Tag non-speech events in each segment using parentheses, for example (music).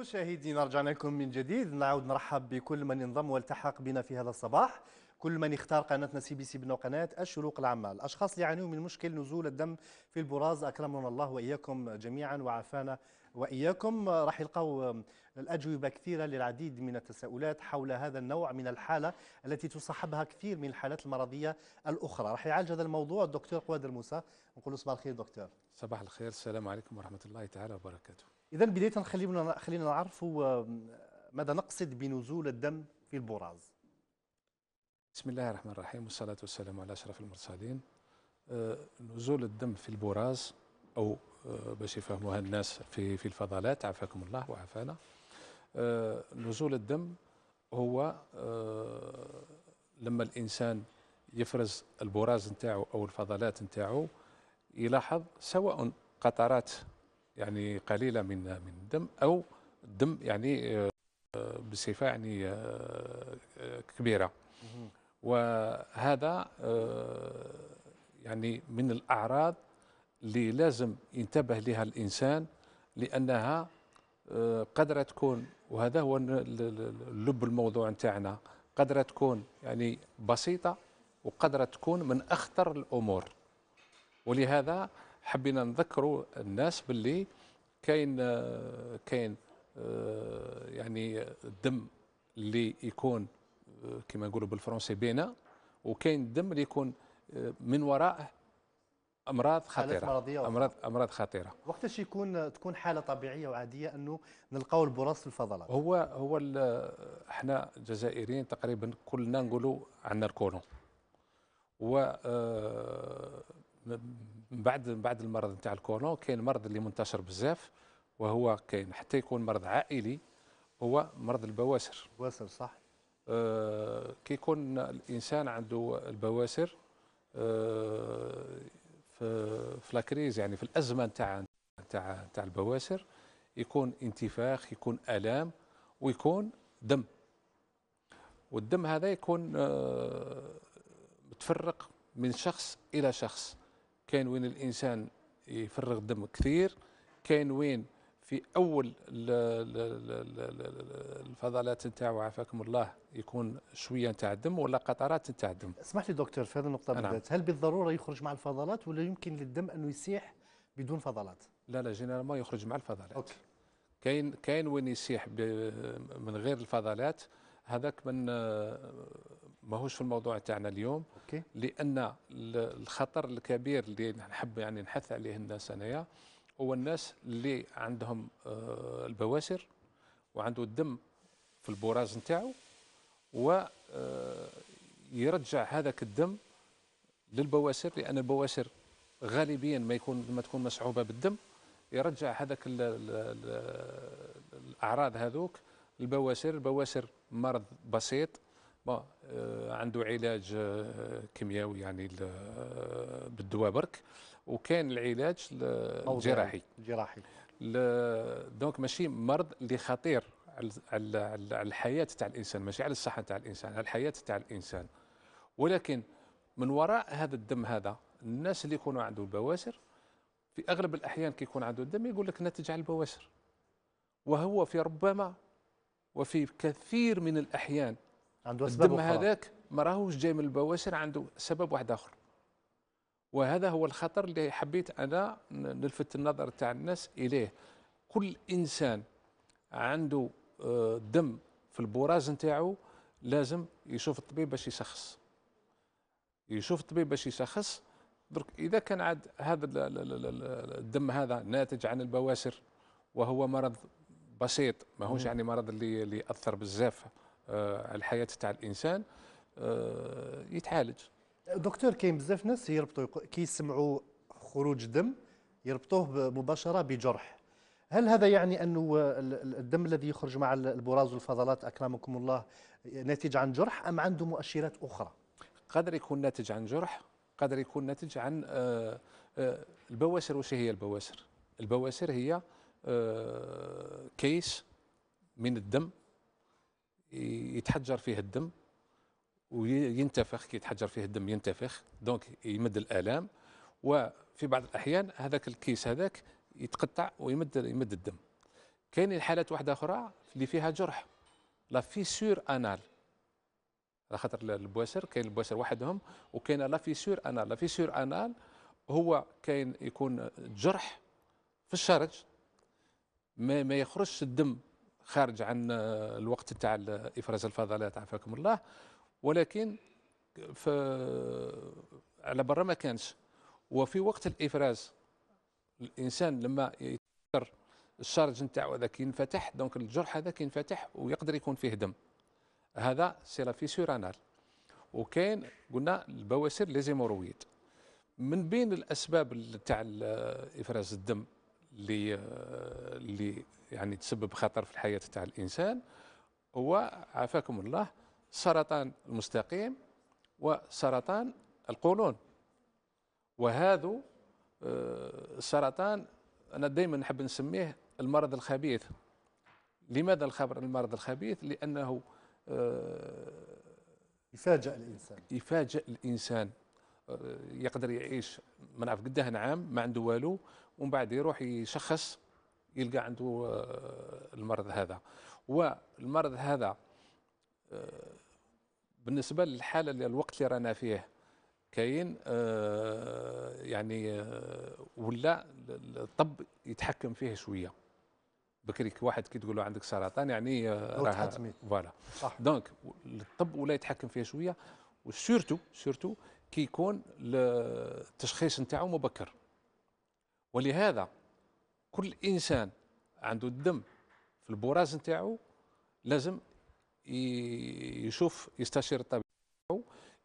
مشاهدينا رجعنا لكم من جديد نعود نرحب بكل من انضم والتحق بنا في هذا الصباح كل من اختار قناتنا سي بي سي بن وقناه الشروق العامه الاشخاص اللي يعانون من مشكل نزول الدم في البراز اكرمنا الله واياكم جميعا وعافانا واياكم راح يلقاو الاجوبه كثيره للعديد من التساؤلات حول هذا النوع من الحاله التي تصاحبها كثير من الحالات المرضيه الاخرى راح يعالج هذا الموضوع الدكتور قواد الموسى نقول له صباح الخير دكتور صباح الخير السلام عليكم ورحمه الله تعالى وبركاته اذا بدايه خلينا خلينا نعرف ماذا نقصد بنزول الدم في البراز بسم الله الرحمن الرحيم والصلاة والسلام على أشرف المرسلين أه، نزول الدم في البراز أو أه، باش يفهموها الناس في في الفضلات عافاكم الله وعافانا أه، نزول الدم هو لما الإنسان يفرز البراز نتاعو أو الفضلات نتاعو يلاحظ سواء قطرات يعني قليله من من الدم او الدم يعني آه، بصفه يعني آه، كبيره وهذا آه، يعني من الاعراض اللي لازم ينتبه لها الانسان لانها قدرة تكون وهذا هو لب الموضوع نتاعنا قدرة تكون يعني بسيطة وقدرة تكون من أخطر الأمور ولهذا حبينا نذكروا الناس باللي كاين كاين آه، يعني الدم اللي يكون آه، كما نقولوا بالفرنسي بينا وكاين الدم اللي يكون آه، من وراء امراض خطيره مرضية امراض امراض خطيره وقتاش يكون تكون حاله طبيعيه وعاديه انه نلقاو البراز في الفضلات هو هو احنا جزائريين تقريبا كلنا نقولوا عندنا الكولون و من بعد من بعد المرض نتاع الكولون كاين المرض اللي منتشر بزاف وهو كاين حتى يكون مرض عائلي هو مرض البواسر البواسر صح آه كي يكون الانسان عنده البواسر آه في في لاكريز يعني في الازمه نتاع نتاع نتاع البواسر يكون انتفاخ يكون الام ويكون دم والدم هذا يكون آه، متفرق من شخص الى شخص كاين وين الانسان يفرغ دم كثير كاين وين في اول الفضلات نتاعو عافاكم الله يكون شويه نتاع الدم ولا قطرات نتاع الدم اسمح لي دكتور في هذه النقطه نعم. بالذات هل بالضروره يخرج مع الفضلات ولا يمكن للدم انه يسيح بدون فضلات لا لا جينيرال ما يخرج مع الفضلات أوكي. كاين كاين وين يسيح من غير الفضلات هذاك من ماهوش في الموضوع تاعنا اليوم أوكي. لان الخطر الكبير اللي نحب يعني نحث عليه الناس انايا هو الناس اللي عندهم آه، البواسر وعنده الدم في البراز نتاعو و آه، يرجع هذاك الدم للبواسر لان البواسر غالبيا ما يكون ما تكون مصعوبه بالدم يرجع هذاك الاعراض هذوك البواسر البواسر مرض بسيط آه، عنده علاج آه، كيميائي يعني آه، بالدواء برك وكان العلاج الجراحي الجراحي دونك ماشي مرض اللي خطير على الحياه تاع الانسان ماشي على الصحه تاع الانسان على الحياه تاع الانسان ولكن من وراء هذا الدم هذا الناس اللي يكونوا عندهم بواسر في اغلب الاحيان كيكون عنده الدم يقول لك ناتج عن البواسر وهو في ربما وفي كثير من الاحيان عنده أسباب الدم هذاك ما راهوش جاي من البواشر عنده سبب واحد آخر وهذا هو الخطر اللي حبيت أنا نلفت النظر تاع الناس إليه كل إنسان عنده آه، دم في البراز نتاعو لازم يشوف الطبيب باش يشخص يشوف الطبيب باش يشخص درك اذا كان عاد هذا الدم هذا ناتج عن البواسر وهو مرض بسيط ماهوش يعني مرض اللي اللي اثر بزاف آه، الحياه تاع الانسان آه، يتعالج دكتور كاين بزاف ناس يربطوا كيسمعوا خروج دم يربطوه مباشره بجرح هل هذا يعني انه الدم الذي يخرج مع البراز والفضلات اكرمكم الله ناتج عن جرح ام عنده مؤشرات اخرى قدر يكون ناتج عن جرح قدر يكون ناتج عن آه، البواسر وش هي البواسر البواسر هي كيس من الدم يتحجر فيه الدم وينتفخ كي يتحجر فيه الدم ينتفخ دونك يمد الالام وفي بعض الاحيان هذاك الكيس هذاك يتقطع ويمد يمد الدم كاين حالات واحده اخرى اللي فيها جرح لا فيسور انال على خاطر البواسر كاين البواسر وحدهم وكاين لا فيسور انال لا فيسور انال هو كاين يكون جرح في الشرج ما, ما يخرجش الدم خارج عن آه، الوقت تاع آه، افراز الفضلات عافاكم الله ولكن ف على برا ما كانش وفي وقت الافراز الانسان لما يتكسر الشارج نتاعو هذاك ينفتح دونك الجرح هذاك ينفتح ويقدر يكون فيه دم هذا سي لا فيسور وكاين قلنا البواسير ليزيمورويد من بين الاسباب تاع آه، افراز الدم اللي اللي يعني تسبب خطر في الحياه تاع الانسان هو عافاكم الله سرطان المستقيم وسرطان القولون وهذا السرطان آه، انا دائما نحب نسميه المرض الخبيث لماذا الخبر المرض الخبيث لانه آه، يفاجئ الانسان يفاجئ الانسان آه، يقدر يعيش ما نعرف نعام ما عنده والو ومن بعد يروح يشخص يلقى عنده آه، المرض هذا والمرض هذا آه، بالنسبه للحاله اللي الوقت اللي رانا فيه كاين آه، يعني ولا الطب يتحكم فيه شويه بكري واحد كي تقول له عندك سرطان يعني راه فوالا دونك الطب ولا يتحكم فيه شويه وسيرتو سيرتو كي يكون التشخيص نتاعو مبكر ولهذا كل انسان عنده الدم في البراز نتاعو لازم يشوف يستشير الطبيب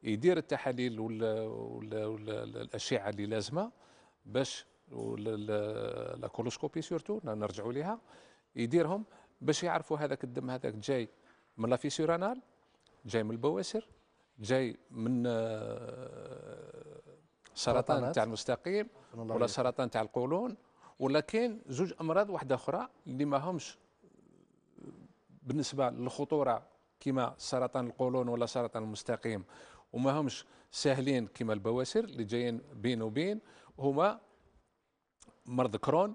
يدير التحاليل والاشعه اللي لازمه باش لا كولوسكوبي سورتو نرجعوا ليها يديرهم باش يعرفوا هذاك الدم هذاك جاي من لا جاي من البواسر جاي من آه، سرطان تاع المستقيم ولا سرطان تاع القولون ولكن زوج امراض واحده اخرى اللي ماهمش بالنسبه للخطوره كما سرطان القولون ولا سرطان المستقيم وما همش ساهلين كما البواسر اللي جايين بين وبين هما مرض كرون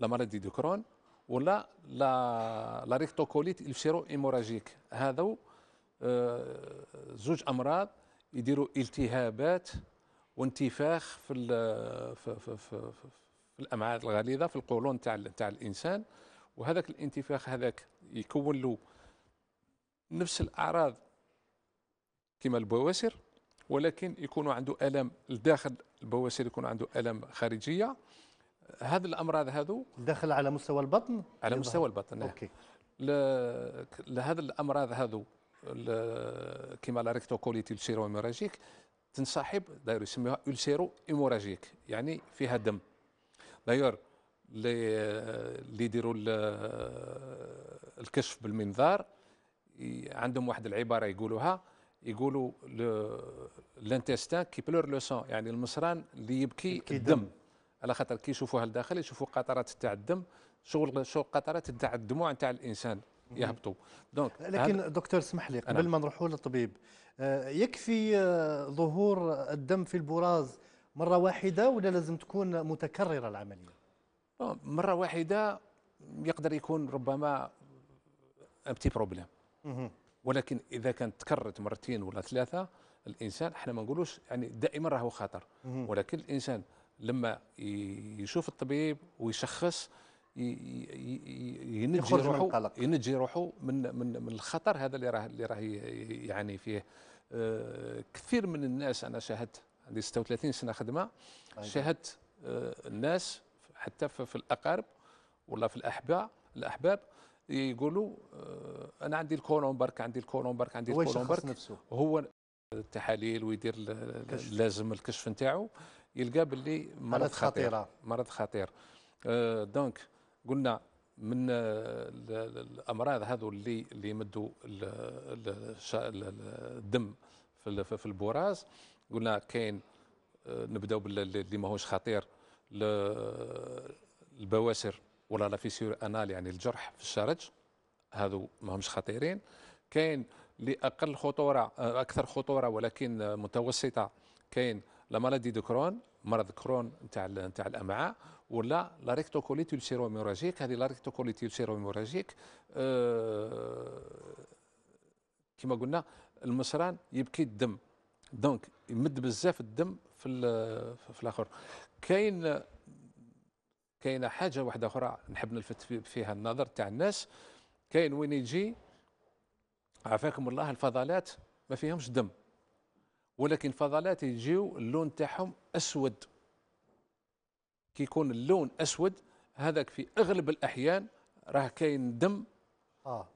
لا مرض دي كرون ولا لا لا ريكتوكوليت الفيرو ايموراجيك هذو آه، زوج امراض يديروا التهابات وانتفاخ في في, في, في, في الامعاء الغليظه في القولون تاع تاع الانسان وهذاك الانتفاخ هذاك يكون له نفس الاعراض كما البواسر ولكن يكون عنده الم الداخل البواسر يكون عنده الم خارجيه هذا الامراض هذو داخل على مستوى البطن على مستوى البطن نعم. اوكي لهذا الامراض هذو كما لا ريكتوكوليتي السيروميراجيك تنصاحب داير يسميوها اولسيرو ايموراجيك يعني فيها دم داير اللي يديروا الكشف بالمنظار عندهم واحد العباره يقولوها يقولوا لانتستان كي بلور لو سون يعني المصران اللي يبكي, يبكي الدم على خاطر كي يشوفوها لداخل يشوفوا قطرات تاع الدم شغل شغل قطرات تاع الدموع تاع الانسان يهبطوا دونك لكن هل... دكتور اسمح لي قبل نعم. ما نروحوا للطبيب آه، يكفي آه، ظهور الدم في البراز مره واحده ولا لازم تكون متكرره العمليه آه، مره واحده يقدر يكون ربما بتي بروبليم ولكن اذا كانت تكررت مرتين ولا ثلاثه الانسان احنا ما نقولوش يعني دائما راهو خطر ولكن الانسان لما يشوف الطبيب ويشخص ينجي روحه ينجي روحه من من من الخطر هذا اللي راه اللي راه يعاني فيه آه، كثير من الناس انا شاهدت عندي 36 سنه خدمه طيب. شاهدت آه، الناس حتى في الاقارب ولا في الاحباء الاحباب يقولوا آه، انا عندي الكولون برك عندي الكولون برك عندي الكولون برك هو التحاليل ويدير لازم الكشف نتاعو يلقى باللي مرض خطير مرض خطير دونك قلنا من آه، الامراض هذو اللي اللي يمدوا الدم في البراز قلنا كاين آه، نبداو باللي ماهوش خطير البواسر ولا لا فيسيور انال يعني الجرح في الشرج هذو ماهمش خطيرين كاين اللي اقل خطوره آه، اكثر خطوره ولكن متوسطه كاين لا مالادي دو كرون مرض كرون نتاع نتاع الامعاء ولا لا ريكتوكوليت السيروميوراجيك هذه لا ريكتوكوليت السيروميوراجيك أه كما قلنا المصران يبكي الدم دونك يمد بزاف الدم في في الاخر كاين كاينه حاجه واحده اخرى نحب نلفت فيها النظر تاع الناس كاين وين يجي عافاكم الله الفضلات ما فيهمش دم ولكن فضلات يجيو اللون تاعهم اسود كي يكون اللون اسود هذاك في اغلب الاحيان راه كاين دم اه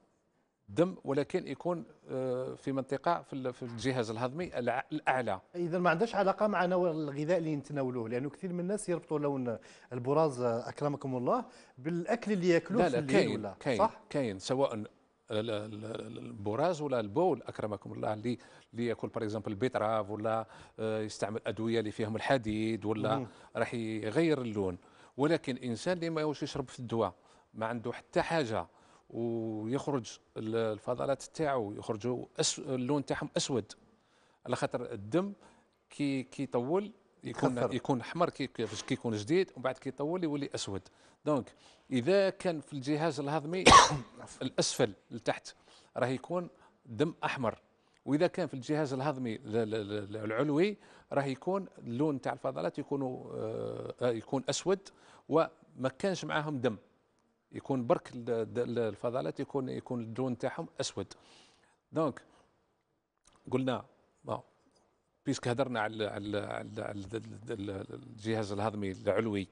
دم ولكن يكون آه، في منطقه في الجهاز الهضمي الاعلى اذا ما عندهاش علاقه مع نوع الغذاء اللي نتناولوه لانه كثير من الناس يربطوا لون البراز اكرمكم الله بالاكل اللي ياكلوه في الليل كاين ولا كاين صح كاين سواء البراز ولا البول اكرمكم الله اللي ياكل باغ اكزومبل بيتراف ولا آه، يستعمل ادويه اللي فيهم الحديد ولا راح يغير اللون ولكن الانسان اللي ما يشرب في الدواء ما عنده حتى حاجه ويخرج الفضلات تاعو يخرجوا أس... اللون تاعهم اسود على خاطر الدم كي كيطول يكون يكون احمر كيفاش كيكون جديد ومن بعد كيطول يولي اسود دونك اذا كان في الجهاز الهضمي (coughs) الاسفل لتحت راه يكون دم احمر واذا كان في الجهاز الهضمي العلوي راه يكون اللون تاع الفضلات يكونوا آه، آه، يكون اسود وما كانش معاهم دم يكون برك الفضلات يكون يكون اللون تاعهم اسود دونك قلنا آه، بيسك هدرنا على على الجهاز الهضمي العلوي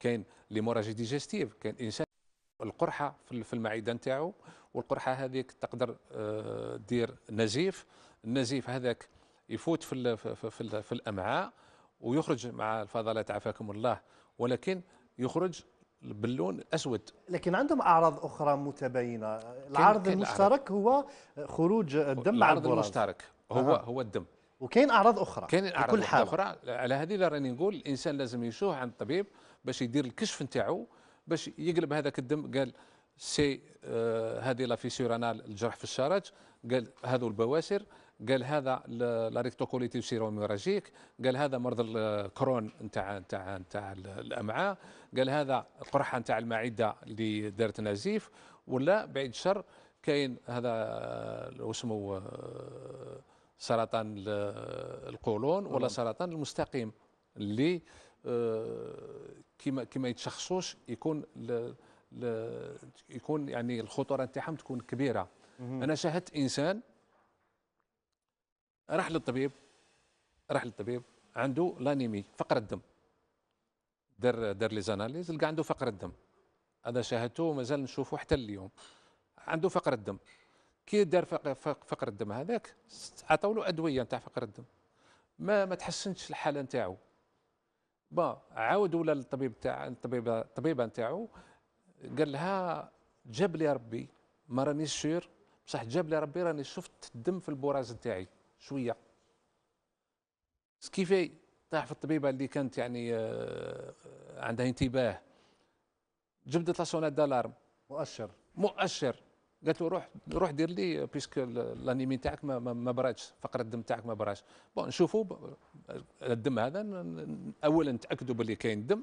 كاين ليموراجي ديجستيف كاين انسان القرحه في المعده نتاعو والقرحه هذيك تقدر آه، دير نزيف النزيف هذاك يفوت في في, في الامعاء ويخرج مع الفضلات عافاكم الله ولكن يخرج باللون اسود لكن عندهم اعراض اخرى متباينه العرض المشترك هو خروج الدم العرض المشترك هو آه. هو الدم وكاين اعراض اخرى كاين اعراض اخرى على هذه راني نقول الانسان لازم يشوف عند الطبيب باش يدير الكشف نتاعو باش يقلب هذاك الدم قال سي آه هذه لا فيسيور انال الجرح في الشرج قال هذو البواسر قال هذا لا ريكتوكوليتي سيروميراجيك قال هذا مرض الكرون آه، نتاع نتاع نتاع الامعاء قال هذا القرحه نتاع المعده اللي دارت نزيف ولا بعيد الشر كاين هذا آه، واسمو آه، سرطان القولون ولا نعم. سرطان المستقيم اللي آه، كما كما يتشخصوش يكون ل ل يكون يعني الخطوره نتاعهم تكون كبيره انا شاهدت انسان راح للطبيب راح للطبيب عنده لانيمي فقر الدم دار دار لي زاناليز لقى عنده فقر الدم هذا شاهدته ومازال نشوفه حتى اليوم عنده فقر الدم كي دار فقر الدم هذاك عطوا له ادويه نتاع فقر الدم ما ما تحسنتش الحاله نتاعو با عاودوا للطبيب تاع الطبيبه الطبيبه نتاعو قال لها جاب لي ربي ما رانيش شير بصح جاب لي ربي راني شفت الدم في البراز نتاعي شويه سكيفي طاح في الطبيبه اللي كانت يعني آه، عندها انتباه جبدت لا سونات دالارم مؤشر مؤشر قالت له روح روح دير لي بيسكو الانيمي تاعك ما, ما براتش فقره الدم تاعك ما براتش بون نشوفوا الدم هذا اولا نتاكدوا باللي كاين دم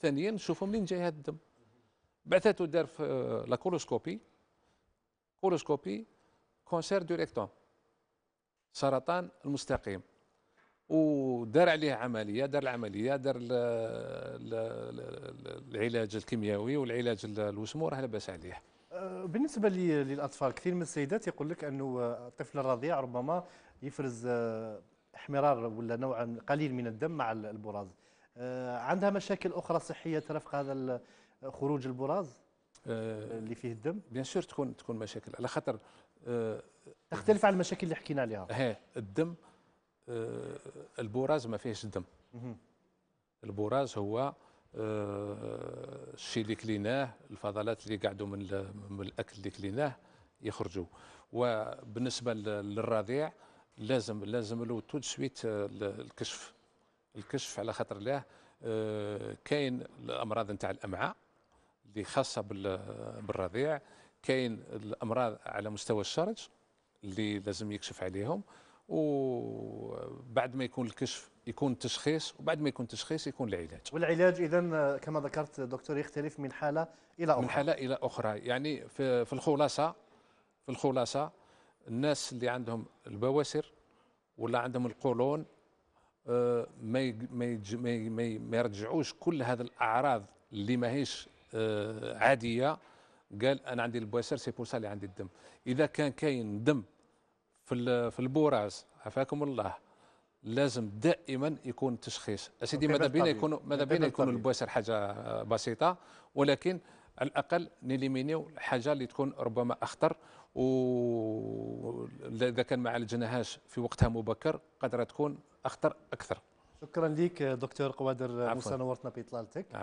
ثانيا نشوفوا منين جاي هذا الدم بعثته دار في لا كولوسكوبي كولوسكوبي كونسير دو ريكتوم سرطان المستقيم ودار عليه عمليه دار العمليه دار العلاج الكيميائي والعلاج الوسمو راه لاباس عليه بالنسبه للاطفال كثير من السيدات يقول لك انه الطفل الرضيع ربما يفرز آه، احمرار ولا نوع قليل من الدم مع البراز آه، عندها مشاكل اخرى صحيه ترفق هذا خروج البراز آه، اللي فيه الدم بيان سور تكون تكون مشاكل على خاطر تختلف عن المشاكل اللي حكينا عليها اه الدم البراز ما فيهش الدم البراز هو آه، الشيء اللي كليناه الفضلات اللي قعدوا من من الاكل اللي كليناه يخرجوا وبالنسبه للرضيع لازم لازم له تو سويت آه، الكشف الكشف على خاطر له آه، كاين الامراض نتاع الامعاء اللي خاصه بالرضيع كاين الامراض على مستوى الشرج اللي لازم يكشف عليهم وبعد ما يكون الكشف يكون تشخيص وبعد ما يكون تشخيص يكون العلاج والعلاج اذا كما ذكرت دكتور يختلف من حاله الى اخرى من حاله الى اخرى يعني في, في الخلاصه في الخلاصه الناس اللي عندهم البواسر ولا عندهم القولون آه، ما ما ما ما يرجعوش كل هذه الاعراض اللي ماهيش آه، عاديه قال انا عندي البواسر سي بور اللي عندي الدم اذا كان كاين دم في في البراز عافاكم الله لازم دائما يكون تشخيص اسيدي ماذا بينا يكون ماذا بينا يكون البواسير حاجه بسيطه ولكن على الاقل نيليمينيو الحاجه اللي تكون ربما اخطر و اذا كان ما عالجناهاش في وقتها مبكر قدرة تكون اخطر اكثر شكرا لك دكتور قوادر موسى نورتنا باطلالتك